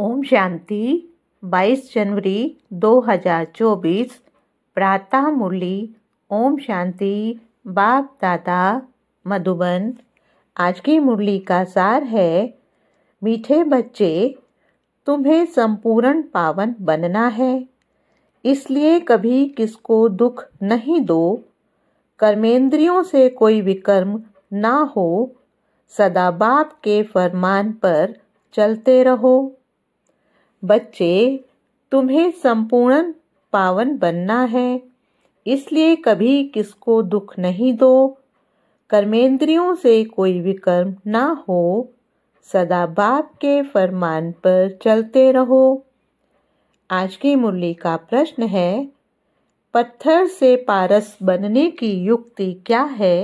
ओम शांति 22 जनवरी 2024 प्रातः मुरली ओम शांति बाप दादा मधुबन आज की मुरली का सार है मीठे बच्चे तुम्हें संपूर्ण पावन बनना है इसलिए कभी किसको दुख नहीं दो कर्मेंद्रियों से कोई विकर्म ना हो सदा बाप के फरमान पर चलते रहो बच्चे तुम्हें संपूर्ण पावन बनना है इसलिए कभी किसको दुख नहीं दो कर्मेंद्रियों से कोई विकर्म ना हो सदा बाप के फरमान पर चलते रहो आज की मुरली का प्रश्न है पत्थर से पारस बनने की युक्ति क्या है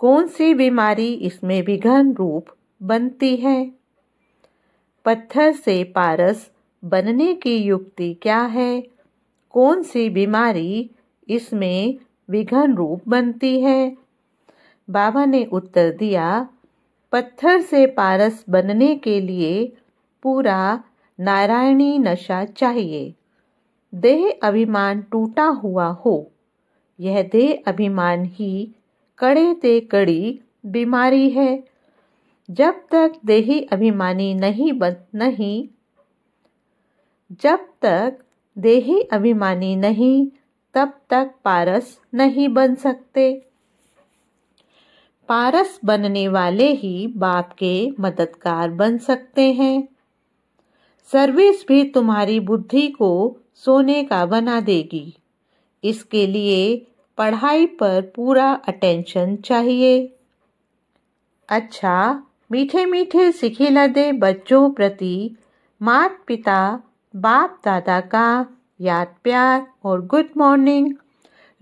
कौन सी बीमारी इसमें विघन रूप बनती है पत्थर से पारस बनने की युक्ति क्या है कौन सी बीमारी इसमें विघन रूप बनती है बाबा ने उत्तर दिया पत्थर से पारस बनने के लिए पूरा नारायणी नशा चाहिए देह अभिमान टूटा हुआ हो यह देह अभिमान ही कड़े ते कड़ी बीमारी है जब तक देही अभिमानी नहीं बन नहीं जब तक देही अभिमानी नहीं तब तक पारस नहीं बन सकते पारस बनने वाले ही बाप के मददगार बन सकते हैं सर्विस भी तुम्हारी बुद्धि को सोने का बना देगी इसके लिए पढ़ाई पर पूरा अटेंशन चाहिए अच्छा मीठे मीठे सिखिलदे बच्चों प्रति मात पिता बाप दादा का याद प्यार और गुड मॉर्निंग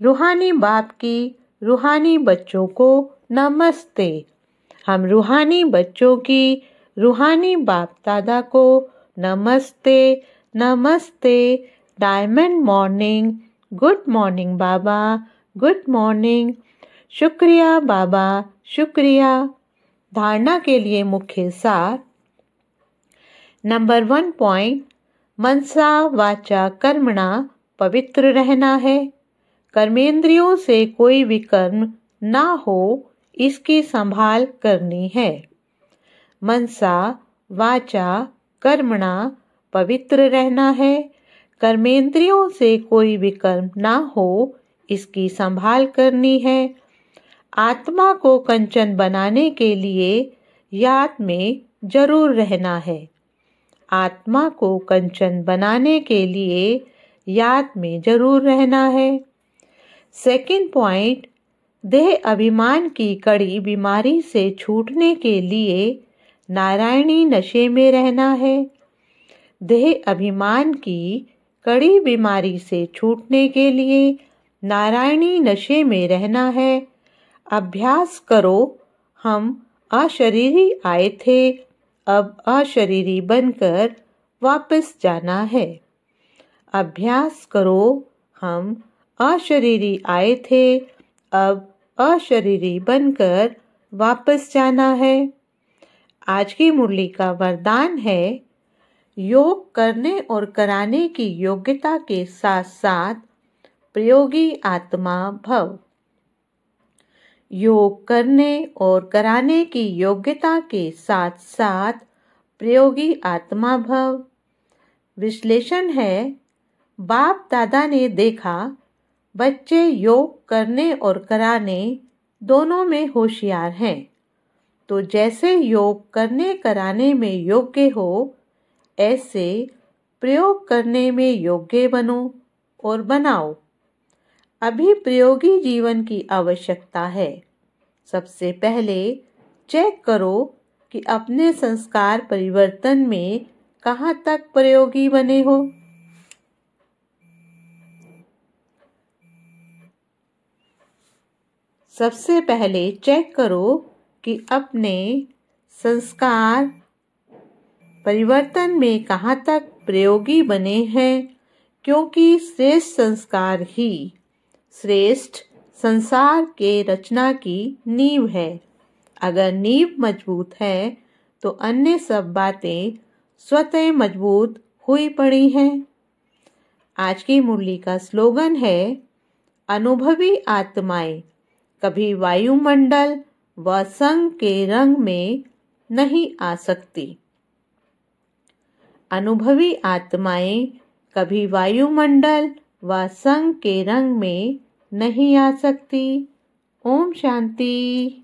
रूहानी बाप की रूहानी बच्चों को नमस्ते हम रूहानी बच्चों की रूहानी बाप दादा को नमस्ते नमस्ते डायमंड मॉर्निंग गुड मॉर्निंग बाबा गुड मॉर्निंग शुक्रिया बाबा शुक्रिया धारणा के लिए मुख्य सार नंबर वन पॉइंट मनसा वाचा कर्मणा पवित्र रहना है कर्मेंद्रियों से कोई विकर्म ना हो इसकी संभाल करनी है मनसा वाचा कर्मणा पवित्र रहना है कर्मेंद्रियों से कोई विकर्म ना हो इसकी संभाल करनी है आत्मा को कंचन बनाने के लिए याद में जरूर रहना है आत्मा को कंचन बनाने के लिए याद में जरूर रहना है सेकंड पॉइंट देह अभिमान की कड़ी बीमारी से छूटने के लिए नारायणी नशे में रहना है देह अभिमान की कड़ी बीमारी से छूटने के लिए नारायणी नशे में रहना है अभ्यास करो हम अशरीरी आए थे अब अशरीरी बनकर वापस जाना है अभ्यास करो हम अशरीरी आए थे अब अशरीरी बनकर वापस जाना है आज की मुरली का वरदान है योग करने और कराने की योग्यता के साथ साथ प्रयोगी आत्मा भव योग करने और कराने की योग्यता के साथ साथ प्रयोगी आत्माभव विश्लेषण है बाप दादा ने देखा बच्चे योग करने और कराने दोनों में होशियार हैं तो जैसे योग करने कराने में योग्य हो ऐसे प्रयोग करने में योग्य बनो और बनाओ अभी प्रयोगी जीवन की आवश्यकता है सबसे पहले चेक करो कि अपने संस्कार परिवर्तन में कहाँ तक प्रयोगी बने हो सबसे पहले चेक करो कि अपने संस्कार परिवर्तन में कहाँ तक प्रयोगी बने हैं क्योंकि श्रेष्ठ संस्कार ही श्रेष्ठ संसार के रचना की नींव है अगर नींव मजबूत है तो अन्य सब बातें स्वतः मजबूत हुई पड़ी हैं आज की मुरली का स्लोगन है अनुभवी आत्माएं कभी वायुमंडल व संग के रंग में नहीं आ सकती अनुभवी आत्माएं कभी वायुमंडल व संग के रंग में नहीं आ सकती ओम शांति